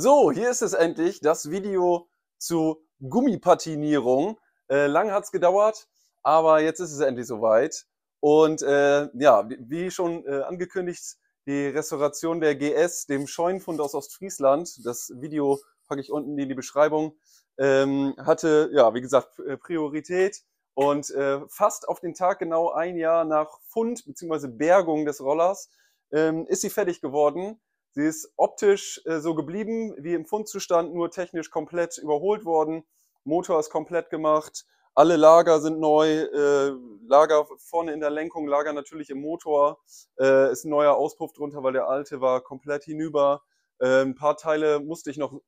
So, hier ist es endlich, das Video zu Gummipatinierung. Äh, lang hat es gedauert, aber jetzt ist es endlich soweit. Und äh, ja, wie schon äh, angekündigt, die Restauration der GS, dem Scheunenfund aus Ostfriesland, das Video packe ich unten in die Beschreibung, ähm, hatte, ja, wie gesagt, äh, Priorität. Und äh, fast auf den Tag genau ein Jahr nach Fund bzw. Bergung des Rollers ähm, ist sie fertig geworden. Sie ist optisch äh, so geblieben wie im Fundzustand, nur technisch komplett überholt worden. Motor ist komplett gemacht. Alle Lager sind neu. Äh, Lager vorne in der Lenkung, Lager natürlich im Motor. Äh, ist ein neuer Auspuff drunter, weil der alte war komplett hinüber. Äh, ein paar Teile musste ich noch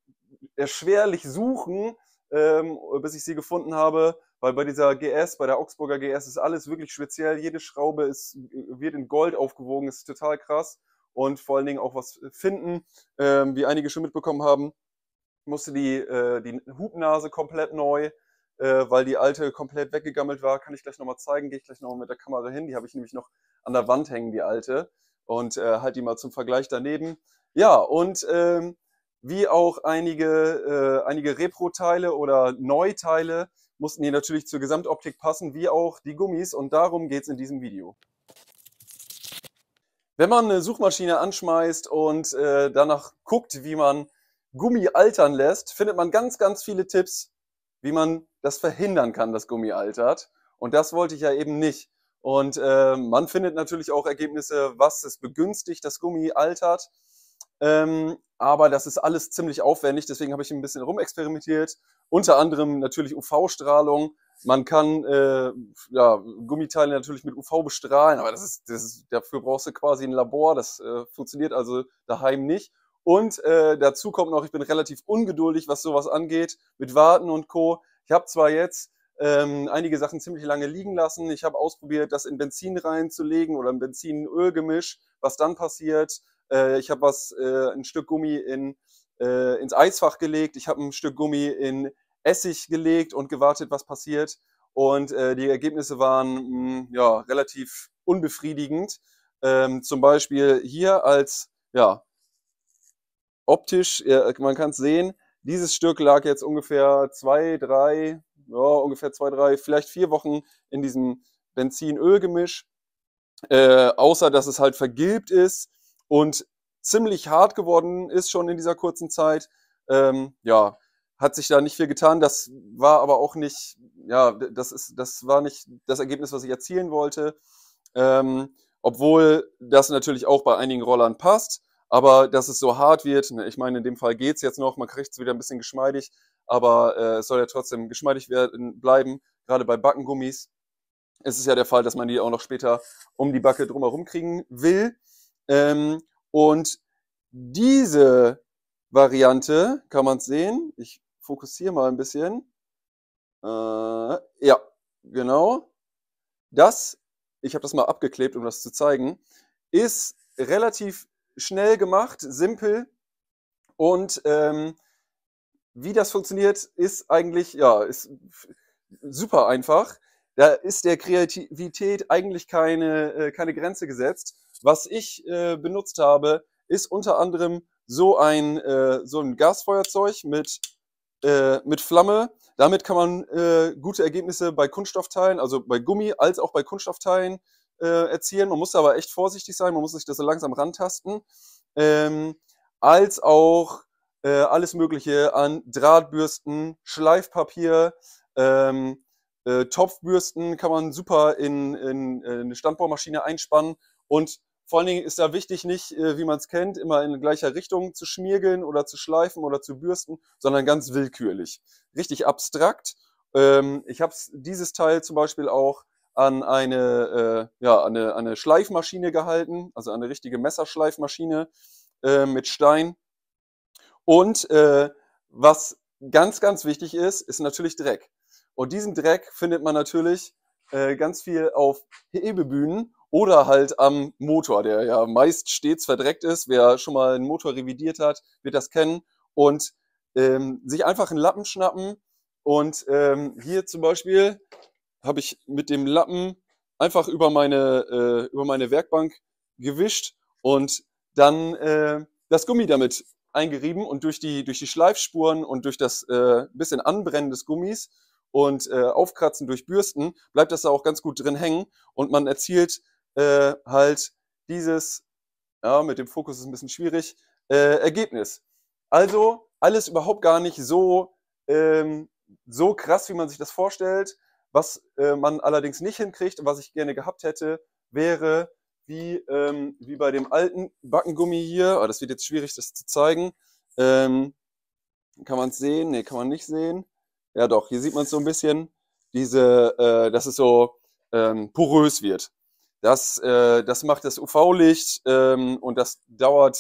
erschwerlich suchen, ähm, bis ich sie gefunden habe, weil bei dieser GS, bei der Augsburger GS ist alles wirklich speziell. Jede Schraube ist, wird in Gold aufgewogen, ist total krass und vor allen Dingen auch was finden. Ähm, wie einige schon mitbekommen haben, musste die, äh, die Hubnase komplett neu, äh, weil die alte komplett weggegammelt war. Kann ich gleich nochmal zeigen, gehe ich gleich nochmal mit der Kamera hin. Die habe ich nämlich noch an der Wand hängen, die alte. Und äh, halt die mal zum Vergleich daneben. Ja, und ähm, wie auch einige, äh, einige Repro-Teile oder Neuteile mussten die natürlich zur Gesamtoptik passen, wie auch die Gummis. Und darum geht's in diesem Video. Wenn man eine Suchmaschine anschmeißt und äh, danach guckt, wie man Gummi altern lässt, findet man ganz, ganz viele Tipps, wie man das verhindern kann, dass Gummi altert. Und das wollte ich ja eben nicht. Und äh, man findet natürlich auch Ergebnisse, was es begünstigt, dass Gummi altert. Ähm, aber das ist alles ziemlich aufwendig, deswegen habe ich ein bisschen rumexperimentiert. Unter anderem natürlich UV-Strahlung, man kann äh, ja, Gummiteile natürlich mit UV bestrahlen, aber das ist, das ist, dafür brauchst du quasi ein Labor. Das äh, funktioniert also daheim nicht. Und äh, dazu kommt noch, ich bin relativ ungeduldig, was sowas angeht, mit Warten und Co. Ich habe zwar jetzt ähm, einige Sachen ziemlich lange liegen lassen. Ich habe ausprobiert, das in Benzin reinzulegen oder ein Benzin-Öl-Gemisch, was dann passiert. Äh, ich habe was äh, ein Stück Gummi in, äh, ins Eisfach gelegt. Ich habe ein Stück Gummi in Essig gelegt und gewartet, was passiert. Und äh, die Ergebnisse waren mh, hm, ja, relativ unbefriedigend. Ähm, zum Beispiel hier als, ja, optisch, ja, man kann es sehen, dieses Stück lag jetzt ungefähr zwei, drei, ja, ungefähr zwei, drei, vielleicht vier Wochen in diesem Benzin-Öl-Gemisch. Äh, außer, dass es halt vergilbt ist und ziemlich hart geworden ist schon in dieser kurzen Zeit. Ähm, ja, hat sich da nicht viel getan. Das war aber auch nicht, ja, das ist, das war nicht das Ergebnis, was ich erzielen wollte. Ähm, obwohl das natürlich auch bei einigen Rollern passt, aber dass es so hart wird, ne, ich meine, in dem Fall geht es jetzt noch, man kriegt es wieder ein bisschen geschmeidig, aber äh, es soll ja trotzdem geschmeidig werden, bleiben, gerade bei Backengummis. ist Es ja der Fall, dass man die auch noch später um die Backe drumherum kriegen will. Ähm, und diese Variante kann man sehen. Ich fokussiere mal ein bisschen. Äh, ja, genau. Das, ich habe das mal abgeklebt, um das zu zeigen, ist relativ schnell gemacht, simpel und ähm, wie das funktioniert, ist eigentlich, ja, ist super einfach. Da ist der Kreativität eigentlich keine, äh, keine Grenze gesetzt. Was ich äh, benutzt habe, ist unter anderem so ein, äh, so ein Gasfeuerzeug mit äh, mit Flamme. Damit kann man äh, gute Ergebnisse bei Kunststoffteilen, also bei Gummi als auch bei Kunststoffteilen äh, erzielen. Man muss aber echt vorsichtig sein, man muss sich das so langsam rantasten. Ähm, als auch äh, alles Mögliche an Drahtbürsten, Schleifpapier, ähm, äh, Topfbürsten kann man super in, in, in eine Standbohrmaschine einspannen und vor allen Dingen ist da wichtig, nicht, äh, wie man es kennt, immer in gleicher Richtung zu schmiergeln oder zu schleifen oder zu bürsten, sondern ganz willkürlich. Richtig abstrakt. Ähm, ich habe dieses Teil zum Beispiel auch an eine, äh, ja, eine, eine Schleifmaschine gehalten, also eine richtige Messerschleifmaschine äh, mit Stein. Und äh, was ganz, ganz wichtig ist, ist natürlich Dreck. Und diesen Dreck findet man natürlich ganz viel auf Hebebühnen oder halt am Motor, der ja meist stets verdreckt ist. Wer schon mal einen Motor revidiert hat, wird das kennen. Und ähm, sich einfach einen Lappen schnappen. Und ähm, hier zum Beispiel habe ich mit dem Lappen einfach über meine, äh, über meine Werkbank gewischt und dann äh, das Gummi damit eingerieben und durch die, durch die Schleifspuren und durch das äh, bisschen Anbrennen des Gummis und äh, Aufkratzen durch Bürsten bleibt das da auch ganz gut drin hängen und man erzielt äh, halt dieses, ja, mit dem Fokus ist ein bisschen schwierig, äh, Ergebnis. Also alles überhaupt gar nicht so, ähm, so krass, wie man sich das vorstellt. Was äh, man allerdings nicht hinkriegt und was ich gerne gehabt hätte, wäre wie, ähm, wie bei dem alten Backengummi hier, oh, das wird jetzt schwierig, das zu zeigen. Ähm, kann man es sehen? Ne, kann man nicht sehen. Ja doch, hier sieht man es so ein bisschen, diese, äh, dass es so ähm, porös wird. Das, äh, das macht das UV-Licht ähm, und das dauert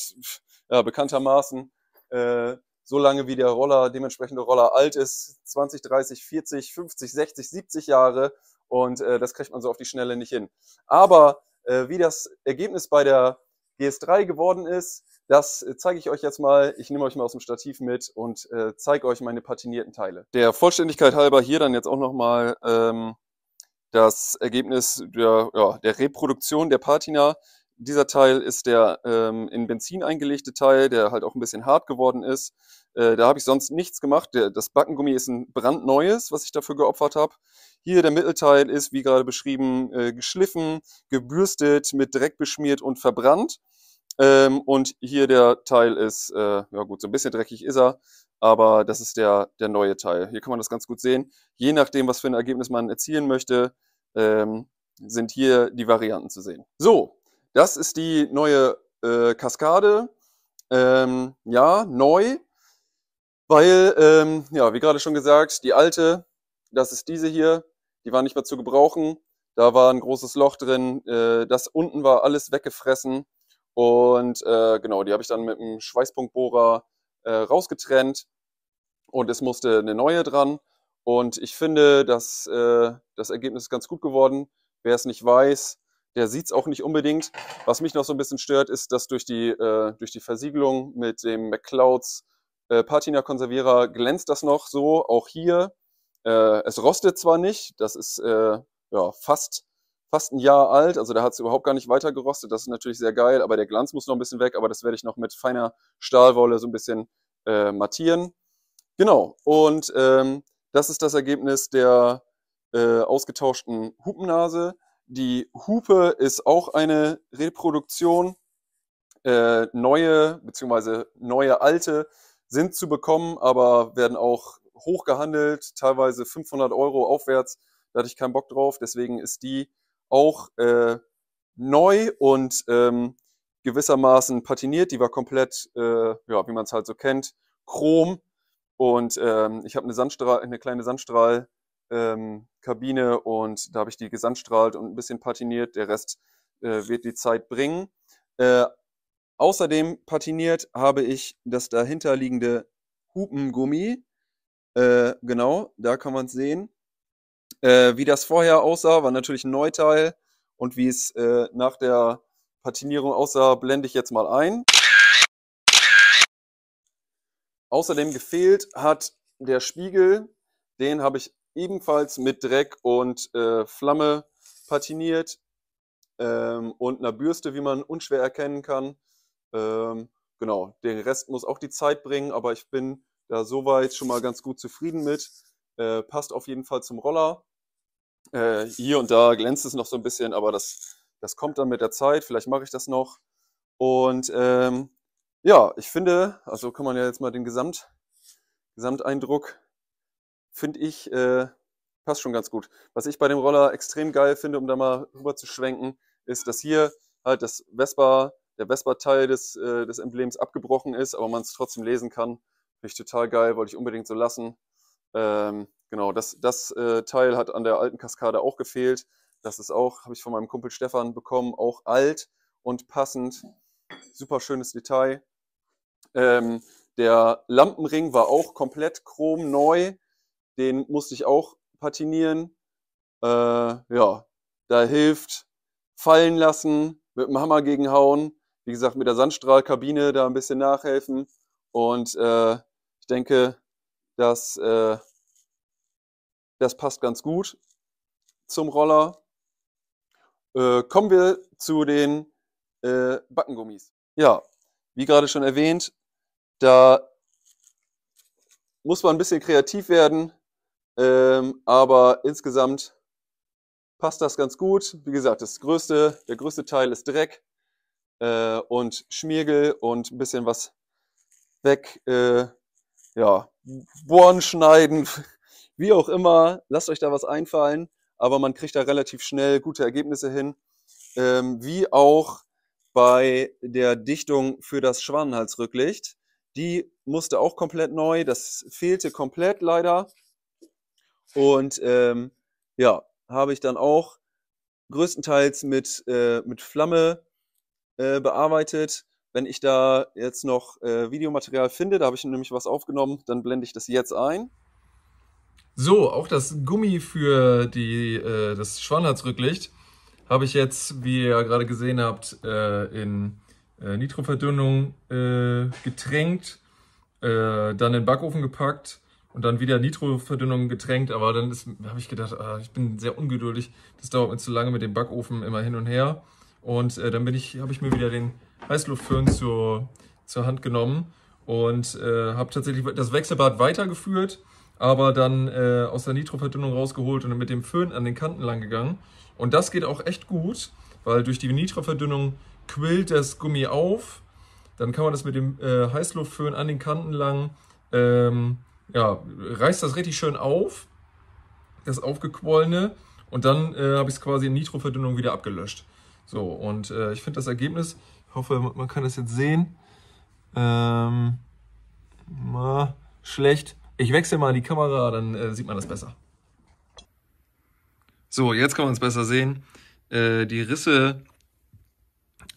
ja, bekanntermaßen äh, so lange, wie der Roller, dementsprechende Roller alt ist, 20, 30, 40, 50, 60, 70 Jahre und äh, das kriegt man so auf die Schnelle nicht hin. Aber äh, wie das Ergebnis bei der GS3 geworden ist, das äh, zeige ich euch jetzt mal. Ich nehme euch mal aus dem Stativ mit und äh, zeige euch meine patinierten Teile. Der Vollständigkeit halber hier dann jetzt auch nochmal ähm, das Ergebnis der, ja, der Reproduktion der Patina. Dieser Teil ist der ähm, in Benzin eingelegte Teil, der halt auch ein bisschen hart geworden ist. Äh, da habe ich sonst nichts gemacht. Der, das Backengummi ist ein brandneues, was ich dafür geopfert habe. Hier der Mittelteil ist, wie gerade beschrieben, äh, geschliffen, gebürstet, mit Dreck beschmiert und verbrannt. Ähm, und hier der Teil ist, äh, ja gut, so ein bisschen dreckig ist er, aber das ist der, der neue Teil. Hier kann man das ganz gut sehen. Je nachdem, was für ein Ergebnis man erzielen möchte, ähm, sind hier die Varianten zu sehen. So, das ist die neue äh, Kaskade. Ähm, ja, neu, weil, ähm, ja, wie gerade schon gesagt, die alte, das ist diese hier, die war nicht mehr zu gebrauchen. Da war ein großes Loch drin, äh, das unten war alles weggefressen. Und äh, genau, die habe ich dann mit einem Schweißpunktbohrer äh, rausgetrennt und es musste eine neue dran. Und ich finde, dass äh, das Ergebnis ist ganz gut geworden. Wer es nicht weiß, der sieht es auch nicht unbedingt. Was mich noch so ein bisschen stört, ist, dass durch die, äh, durch die Versiegelung mit dem McClouds äh, Patina Konservierer glänzt das noch so, auch hier. Äh, es rostet zwar nicht, das ist ja fast fast ein Jahr alt, also da hat es überhaupt gar nicht weiter gerostet. Das ist natürlich sehr geil, aber der Glanz muss noch ein bisschen weg, aber das werde ich noch mit feiner Stahlwolle so ein bisschen äh, mattieren. Genau, und ähm, das ist das Ergebnis der äh, ausgetauschten Hupennase. Die Hupe ist auch eine Reproduktion. Äh, neue bzw. neue alte sind zu bekommen, aber werden auch hoch gehandelt, teilweise 500 Euro aufwärts. Da hatte ich keinen Bock drauf. Deswegen ist die auch äh, neu und ähm, gewissermaßen patiniert. Die war komplett, äh, ja, wie man es halt so kennt, chrom. Und ähm, ich habe eine, Sandstrahl, eine kleine Sandstrahlkabine ähm, und da habe ich die gesandstrahlt und ein bisschen patiniert. Der Rest äh, wird die Zeit bringen. Äh, außerdem patiniert habe ich das dahinterliegende Hupengummi. Äh, genau, da kann man es sehen. Äh, wie das vorher aussah, war natürlich ein Neuteil. Und wie es äh, nach der Patinierung aussah, blende ich jetzt mal ein. Außerdem gefehlt hat der Spiegel. Den habe ich ebenfalls mit Dreck und äh, Flamme patiniert ähm, und einer Bürste, wie man unschwer erkennen kann. Ähm, genau, den Rest muss auch die Zeit bringen, aber ich bin da soweit schon mal ganz gut zufrieden mit. Äh, passt auf jeden Fall zum Roller. Äh, hier und da glänzt es noch so ein bisschen, aber das, das kommt dann mit der Zeit. Vielleicht mache ich das noch. Und ähm, ja, ich finde, also kann man ja jetzt mal den Gesamt, Gesamteindruck, finde ich, äh, passt schon ganz gut. Was ich bei dem Roller extrem geil finde, um da mal rüber zu schwenken, ist, dass hier halt das Vespa, der Vespa-Teil des, äh, des Emblems abgebrochen ist, aber man es trotzdem lesen kann. Finde ich total geil, wollte ich unbedingt so lassen. Ähm, Genau, das, das äh, Teil hat an der alten Kaskade auch gefehlt. Das ist auch, habe ich von meinem Kumpel Stefan bekommen, auch alt und passend. Super schönes Detail. Ähm, der Lampenring war auch komplett chrom neu. Den musste ich auch patinieren. Äh, ja, da hilft fallen lassen, mit dem Hammer gegenhauen. Wie gesagt, mit der Sandstrahlkabine da ein bisschen nachhelfen. Und äh, ich denke, dass äh, das passt ganz gut zum Roller. Äh, kommen wir zu den äh, Backengummis. Ja, wie gerade schon erwähnt, da muss man ein bisschen kreativ werden, ähm, aber insgesamt passt das ganz gut. Wie gesagt, das größte, der größte Teil ist Dreck äh, und Schmiergel und ein bisschen was weg, äh, ja, Bohren schneiden, wie auch immer, lasst euch da was einfallen, aber man kriegt da relativ schnell gute Ergebnisse hin. Ähm, wie auch bei der Dichtung für das Schwanenhalsrücklicht. Die musste auch komplett neu, das fehlte komplett leider. Und ähm, ja, habe ich dann auch größtenteils mit, äh, mit Flamme äh, bearbeitet. Wenn ich da jetzt noch äh, Videomaterial finde, da habe ich nämlich was aufgenommen, dann blende ich das jetzt ein. So, auch das Gummi für die, äh, das Schwannersrücklicht habe ich jetzt, wie ihr gerade gesehen habt, äh, in äh, Nitroverdünnung äh, getränkt, äh, dann in den Backofen gepackt und dann wieder Nitroverdünnung getränkt. Aber dann habe ich gedacht, ah, ich bin sehr ungeduldig, das dauert mir zu lange mit dem Backofen immer hin und her. Und äh, dann ich, habe ich mir wieder den Heißluftföhn zur, zur Hand genommen und habe tatsächlich das Wechselbad weitergeführt aber dann äh, aus der Nitroverdünnung rausgeholt und mit dem Föhn an den Kanten lang gegangen. Und das geht auch echt gut, weil durch die Nitroverdünnung quillt das Gummi auf. Dann kann man das mit dem äh, Heißluftföhn an den Kanten lang, ähm, ja, reißt das richtig schön auf, das aufgequollene. Und dann äh, habe ich es quasi in Nitroverdünnung wieder abgelöscht. So, und äh, ich finde das Ergebnis, ich hoffe, man kann das jetzt sehen, ähm, na, schlecht, ich wechsle mal die Kamera, dann äh, sieht man das besser. So, jetzt kann man es besser sehen. Äh, die Risse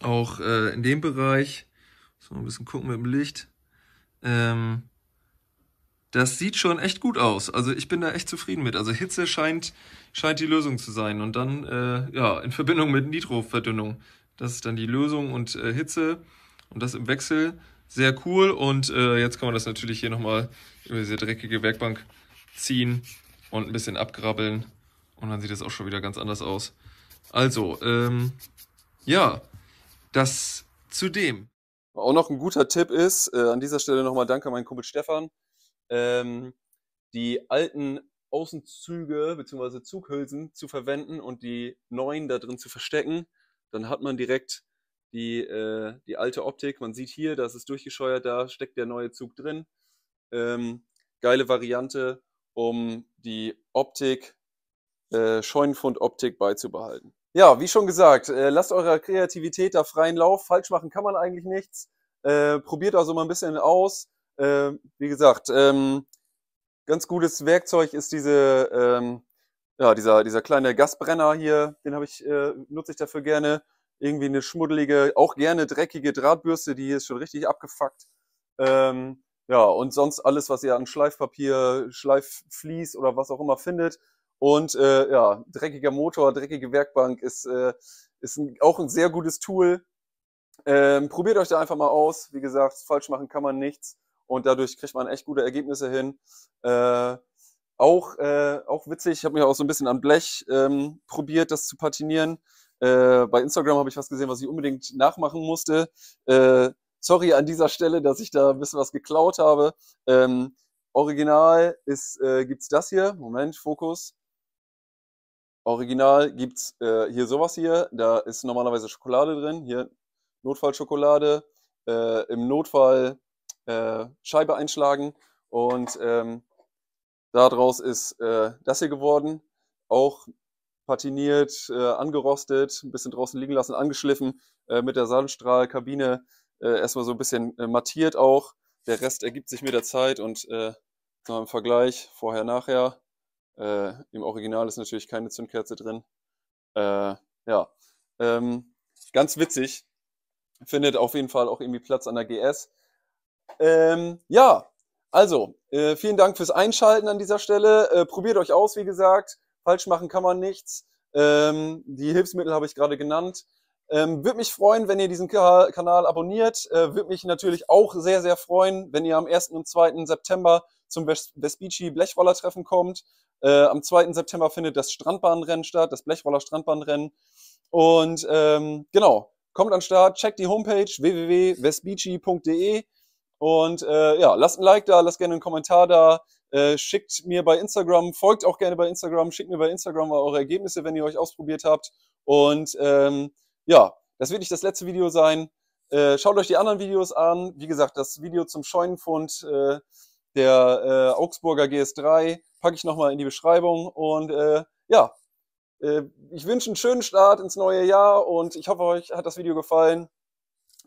auch äh, in dem Bereich. So ein bisschen gucken mit dem Licht. Ähm, das sieht schon echt gut aus. Also ich bin da echt zufrieden mit. Also Hitze scheint, scheint die Lösung zu sein. Und dann äh, ja in Verbindung mit Nitroverdünnung. Das ist dann die Lösung und äh, Hitze und das im Wechsel sehr cool. Und äh, jetzt kann man das natürlich hier nochmal über diese dreckige Werkbank ziehen und ein bisschen abgrabbeln. Und dann sieht das auch schon wieder ganz anders aus. Also, ähm, ja, das zu dem. Auch noch ein guter Tipp ist, äh, an dieser Stelle nochmal danke an meinen Kumpel Stefan. Ähm, die alten Außenzüge bzw. Zughülsen zu verwenden und die neuen da drin zu verstecken, dann hat man direkt die, äh, die alte Optik. Man sieht hier, das ist durchgescheuert, da steckt der neue Zug drin. Ähm, geile Variante, um die Optik, äh, Scheunenfund-Optik beizubehalten. Ja, wie schon gesagt, äh, lasst eurer Kreativität da freien Lauf. Falsch machen kann man eigentlich nichts. Äh, probiert also mal ein bisschen aus. Äh, wie gesagt, ähm, ganz gutes Werkzeug ist diese, ähm, ja, dieser, dieser kleine Gasbrenner hier. Den ich, äh, nutze ich dafür gerne irgendwie eine schmuddelige, auch gerne dreckige Drahtbürste, die hier ist schon richtig abgefuckt. Ähm, ja, und sonst alles, was ihr an Schleifpapier, Schleifflies oder was auch immer findet. Und äh, ja, dreckiger Motor, dreckige Werkbank ist, äh, ist ein, auch ein sehr gutes Tool. Ähm, probiert euch da einfach mal aus. Wie gesagt, falsch machen kann man nichts. Und dadurch kriegt man echt gute Ergebnisse hin. Äh, auch, äh, auch witzig, ich habe mich auch so ein bisschen an Blech ähm, probiert, das zu patinieren. Äh, bei Instagram habe ich was gesehen, was ich unbedingt nachmachen musste. Äh, sorry an dieser Stelle, dass ich da ein bisschen was geklaut habe. Ähm, original ist, äh, gibt's das hier. Moment, Fokus. Original gibt's äh, hier sowas hier. Da ist normalerweise Schokolade drin. Hier Notfallschokolade. Äh, Im Notfall äh, Scheibe einschlagen. Und ähm, daraus ist äh, das hier geworden. Auch patiniert, äh, angerostet, ein bisschen draußen liegen lassen, angeschliffen, äh, mit der Sandstrahlkabine äh, erstmal so ein bisschen äh, mattiert auch. Der Rest ergibt sich mit der Zeit und äh, im Vergleich vorher, nachher. Äh, Im Original ist natürlich keine Zündkerze drin. Äh, ja, ähm, ganz witzig. Findet auf jeden Fall auch irgendwie Platz an der GS. Ähm, ja, also, äh, vielen Dank fürs Einschalten an dieser Stelle. Äh, probiert euch aus, wie gesagt Falsch machen kann man nichts. Ähm, die Hilfsmittel habe ich gerade genannt. Ähm, würde mich freuen, wenn ihr diesen Kanal abonniert. Äh, würde mich natürlich auch sehr, sehr freuen, wenn ihr am 1. und 2. September zum Vespici Blechroller-Treffen kommt. Äh, am 2. September findet das Strandbahnrennen statt, das Blechroller Strandbahnrennen. Und ähm, genau, kommt an den Start, checkt die Homepage www.vespici.de und äh, ja, lasst ein Like da, lasst gerne einen Kommentar da, äh, schickt mir bei Instagram, folgt auch gerne bei Instagram, schickt mir bei Instagram eure Ergebnisse, wenn ihr euch ausprobiert habt. Und ähm, ja, das wird nicht das letzte Video sein. Äh, schaut euch die anderen Videos an. Wie gesagt, das Video zum Scheunenfund äh, der äh, Augsburger GS3 packe ich nochmal in die Beschreibung. Und äh, ja, äh, ich wünsche einen schönen Start ins neue Jahr und ich hoffe, euch hat das Video gefallen.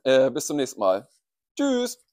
Äh, bis zum nächsten Mal. Tschüss!